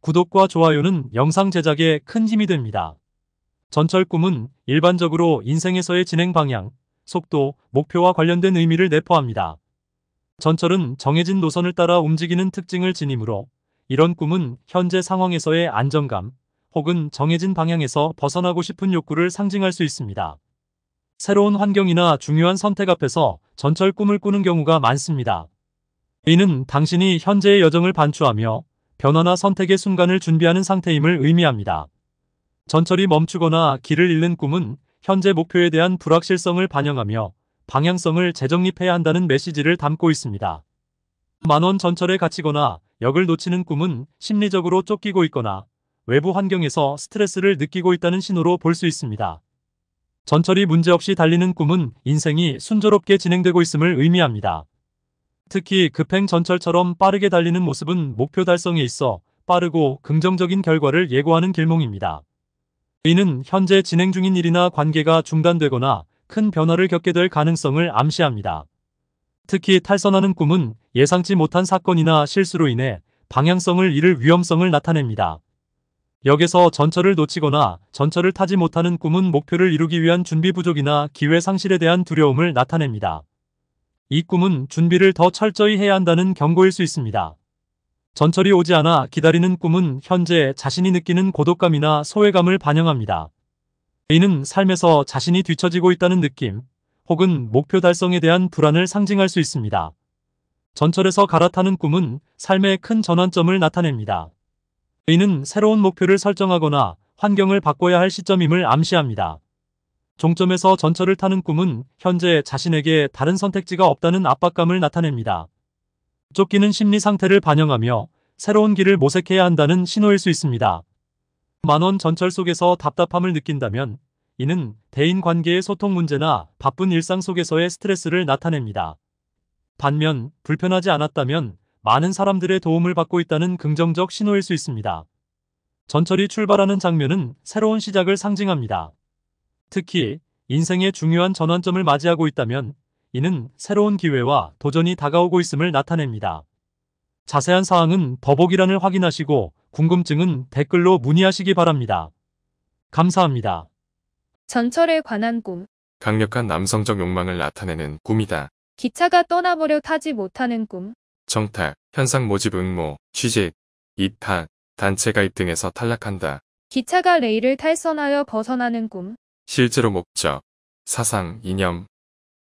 구독과 좋아요는 영상 제작에 큰 힘이 됩니다. 전철 꿈은 일반적으로 인생에서의 진행 방향, 속도, 목표와 관련된 의미를 내포합니다. 전철은 정해진 노선을 따라 움직이는 특징을 지니므로 이런 꿈은 현재 상황에서의 안정감 혹은 정해진 방향에서 벗어나고 싶은 욕구를 상징할 수 있습니다. 새로운 환경이나 중요한 선택 앞에서 전철 꿈을 꾸는 경우가 많습니다. 이는 당신이 현재의 여정을 반추하며 변화나 선택의 순간을 준비하는 상태임을 의미합니다. 전철이 멈추거나 길을 잃는 꿈은 현재 목표에 대한 불확실성을 반영하며 방향성을 재정립해야 한다는 메시지를 담고 있습니다. 만원 전철에 갇히거나 역을 놓치는 꿈은 심리적으로 쫓기고 있거나 외부 환경에서 스트레스를 느끼고 있다는 신호로 볼 수 있습니다. 전철이 문제없이 달리는 꿈은 인생이 순조롭게 진행되고 있음을 의미합니다. 특히 급행 그 전철처럼 빠르게 달리는 모습은 목표 달성에 있어 빠르고 긍정적인 결과를 예고하는 길몽입니다. 이는 현재 진행 중인 일이나 관계가 중단되거나 큰 변화를 겪게 될 가능성을 암시합니다. 특히 탈선하는 꿈은 예상치 못한 사건이나 실수로 인해 방향성을 잃을 위험성을 나타냅니다. 역에서 전철을 놓치거나 전철을 타지 못하는 꿈은 목표를 이루기 위한 준비 부족이나 기회 상실에 대한 두려움을 나타냅니다. 이 꿈은 준비를 더 철저히 해야 한다는 경고일 수 있습니다. 전철이 오지 않아 기다리는 꿈은 현재 자신이 느끼는 고독감이나 소외감을 반영합니다. a 는 삶에서 자신이 뒤처지고 있다는 느낌 혹은 목표 달성에 대한 불안을 상징할 수 있습니다. 전철에서 갈아타는 꿈은 삶의 큰 전환점을 나타냅니다. a 는 새로운 목표를 설정하거나 환경을 바꿔야 할 시점임을 암시합니다. 종점에서 전철을 타는 꿈은 현재 자신에게 다른 선택지가 없다는 압박감을 나타냅니다. 쫓기는 심리 상태를 반영하며 새로운 길을 모색해야 한다는 신호일 수 있습니다. 만원 전철 속에서 답답함을 느낀다면 이는 대인관계의 소통 문제나 바쁜 일상 속에서의 스트레스를 나타냅니다. 반면 불편하지 않았다면 많은 사람들의 도움을 받고 있다는 긍정적 신호일 수 있습니다. 전철이 출발하는 장면은 새로운 시작을 상징합니다. 특히 인생의 중요한 전환점을 맞이하고 있다면 이는 새로운 기회와 도전이 다가오고 있음을 나타냅니다. 자세한 사항은 더보기란을 확인하시고 궁금증은 댓글로 문의하시기 바랍니다. 감사합니다. 전철에 관한 꿈. 강력한 남성적 욕망을 나타내는 꿈이다. 기차가 떠나버려 타지 못하는 꿈. 정탁, 현상 모집 응모, 취직, 입학, 단체 가입 등에서 탈락한다. 기차가 레일을 탈선하여 벗어나는 꿈. 실제로 목적, 사상, 이념,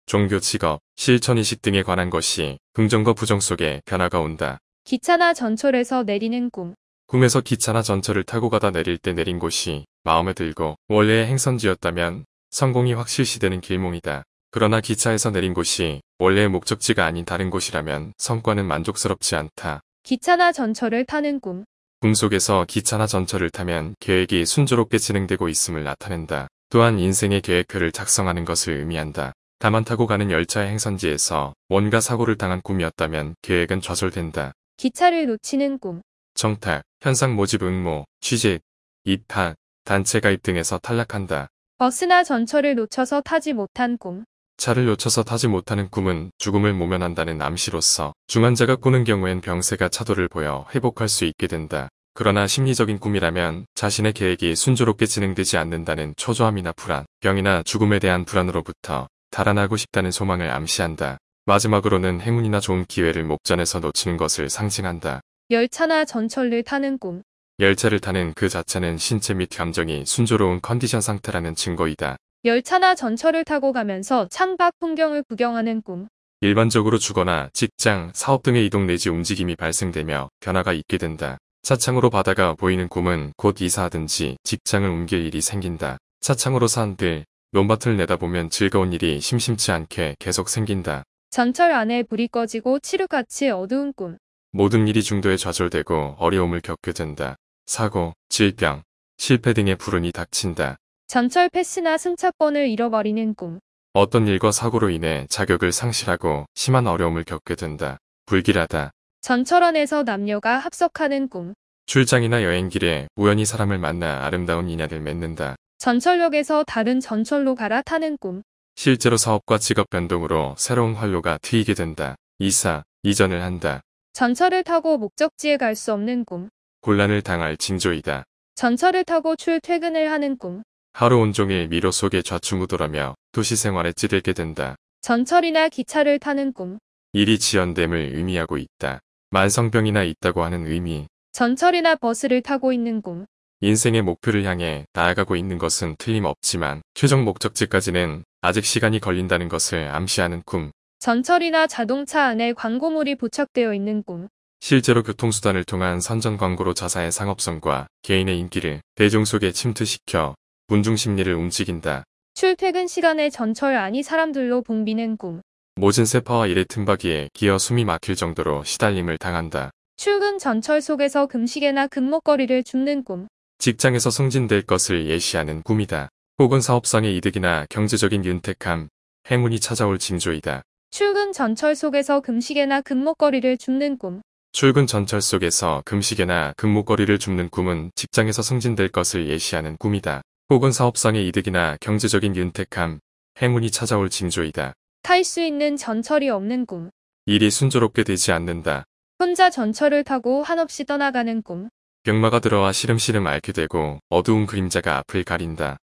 종교, 직업, 실천의식 등에 관한 것이 긍정과 부정 속에 변화가 온다. 기차나 전철에서 내리는 꿈. 꿈에서 기차나 전철을 타고 가다 내릴 때 내린 곳이 마음에 들고 원래의 행선지였다면 성공이 확실시되는 길몽이다. 그러나 기차에서 내린 곳이 원래의 목적지가 아닌 다른 곳이라면 성과는 만족스럽지 않다. 기차나 전철을 타는 꿈. 꿈속에서 기차나 전철을 타면 계획이 순조롭게 진행되고 있음을 나타낸다. 또한 인생의 계획표를 작성하는 것을 의미한다. 다만 타고 가는 열차의 행선지에서 뭔가 사고를 당한 꿈이었다면 계획은 좌절된다. 기차를 놓치는 꿈. 정탁 현상 모집 응모, 취직, 입학, 단체 가입 등에서 탈락한다. 버스나 전철을 놓쳐서 타지 못한 꿈. 차를 놓쳐서 타지 못하는 꿈은 죽음을 모면한다는 암시로서 중환자가 꾸는 경우엔 병세가 차도를 보여 회복할 수 있게 된다. 그러나 심리적인 꿈이라면 자신의 계획이 순조롭게 진행되지 않는다는 초조함이나 불안, 병이나 죽음에 대한 불안으로부터 달아나고 싶다는 소망을 암시한다. 마지막으로는 행운이나 좋은 기회를 목전에서 놓치는 것을 상징한다. 열차나 전철을 타는 꿈. 열차를 타는 그 자체는 신체 및 감정이 순조로운 컨디션 상태라는 증거이다. 열차나 전철을 타고 가면서 창밖 풍경을 구경하는 꿈. 일반적으로 주거나 직장, 사업 등의 이동 내지 움직임이 발생되며 변화가 있게 된다. 차창으로 바다가 보이는 꿈은 곧 이사하든지 직장을 옮길 일이 생긴다. 차창으로 산들, 논밭을 내다보면 즐거운 일이 심심치 않게 계속 생긴다. 전철 안에 불이 꺼지고 치료같이 어두운 꿈. 모든 일이 중도에 좌절되고 어려움을 겪게 된다. 사고, 질병, 실패 등의 불운이 닥친다. 전철 패스나 승차권을 잃어버리는 꿈. 어떤 일과 사고로 인해 자격을 상실하고 심한 어려움을 겪게 된다. 불길하다. 전철안에서 남녀가 합석하는 꿈. 출장이나 여행길에 우연히 사람을 만나 아름다운 인연을 맺는다. 전철역에서 다른 전철로 갈아타는 꿈. 실제로 사업과 직업 변동으로 새로운 활로가 트이게 된다. 이사, 이전을 한다. 전철을 타고 목적지에 갈 수 없는 꿈. 곤란을 당할 징조이다. 전철을 타고 출퇴근을 하는 꿈. 하루 온종일 미로 속에 좌충우돌하며 도시 생활에 찌들게 된다. 전철이나 기차를 타는 꿈. 일이 지연됨을 의미하고 있다. 만성병이나 있다고 하는 의미. 전철이나 버스를 타고 있는 꿈. 인생의 목표를 향해 나아가고 있는 것은 틀림없지만 최종 목적지까지는 아직 시간이 걸린다는 것을 암시하는 꿈. 전철이나 자동차 안에 광고물이 부착되어 있는 꿈. 실제로 교통수단을 통한 선전 광고로 자사의 상업성과 개인의 인기를 대중 속에 침투시켜 문중 심리를 움직인다. 출퇴근 시간에 전철 안이 사람들로 붐비는 꿈. 모진 세파와 일의 틈바귀에 기어 숨이 막힐 정도로 시달림을 당한다. 출근 전철 속에서 금식에나 금목걸이를 줍는 꿈. 직장에서 승진될 것을 예시하는 꿈이다. 혹은 사업상의 이득이나 경제적인 윤택함, 행운이 찾아올 징조이다. 출근 전철 속에서 금식에나 금목걸이를 줍는 꿈. 출근 전철 속에서 금식에나 금목걸이를 줍는 꿈은 직장에서 승진될 것을 예시하는 꿈이다. 혹은 사업상의 이득이나 경제적인 윤택함, 행운이 찾아올 징조이다. 탈수 있는 전철이 없는 꿈. 일이 순조롭게 되지 않는다. 혼자 전철을 타고 한없이 떠나가는 꿈. 병마가 들어와 시름시름 앓게 되고 어두운 그림자가 앞을 가린다.